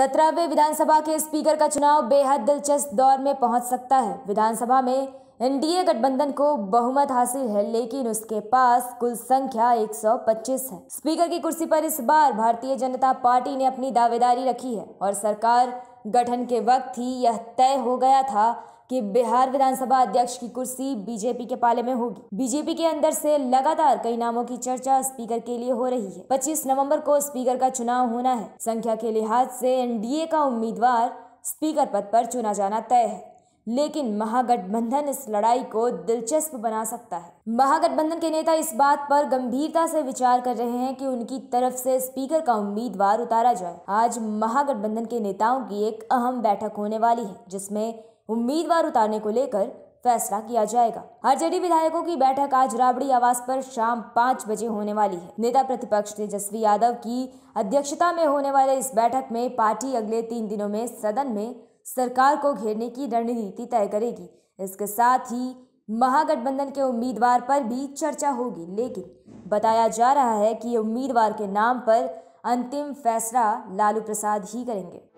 सत्रहवें विधानसभा के स्पीकर का चुनाव बेहद दिलचस्प दौर में पहुंच सकता है विधानसभा में एनडीए गठबंधन को बहुमत हासिल है लेकिन उसके पास कुल संख्या 125 है स्पीकर की कुर्सी पर इस बार भारतीय जनता पार्टी ने अपनी दावेदारी रखी है और सरकार गठन के वक्त ही यह तय हो गया था कि बिहार विधानसभा अध्यक्ष की कुर्सी बीजेपी के पाले में होगी बीजेपी के अंदर से लगातार कई नामों की चर्चा स्पीकर के लिए हो रही है 25 नवंबर को स्पीकर का चुनाव होना है संख्या के लिहाज से एनडीए का उम्मीदवार स्पीकर पद पर चुना जाना तय है लेकिन महागठबंधन इस लड़ाई को दिलचस्प बना सकता है महागठबंधन के नेता इस बात पर गंभीरता से विचार कर रहे हैं कि उनकी तरफ से स्पीकर का उम्मीदवार उतारा जाए आज महागठबंधन के नेताओं की एक अहम बैठक होने वाली है जिसमें उम्मीदवार उतारने को लेकर फैसला किया जाएगा आरजेडी विधायकों की बैठक आज राबड़ी आवास पर शाम पाँच बजे होने वाली है नेता प्रतिपक्ष तेजस्वी यादव की अध्यक्षता में होने वाले इस बैठक में पार्टी अगले तीन दिनों में सदन में सरकार को घेरने की रणनीति तय करेगी इसके साथ ही महागठबंधन के उम्मीदवार पर भी चर्चा होगी लेकिन बताया जा रहा है कि उम्मीदवार के नाम पर अंतिम फैसला लालू प्रसाद ही करेंगे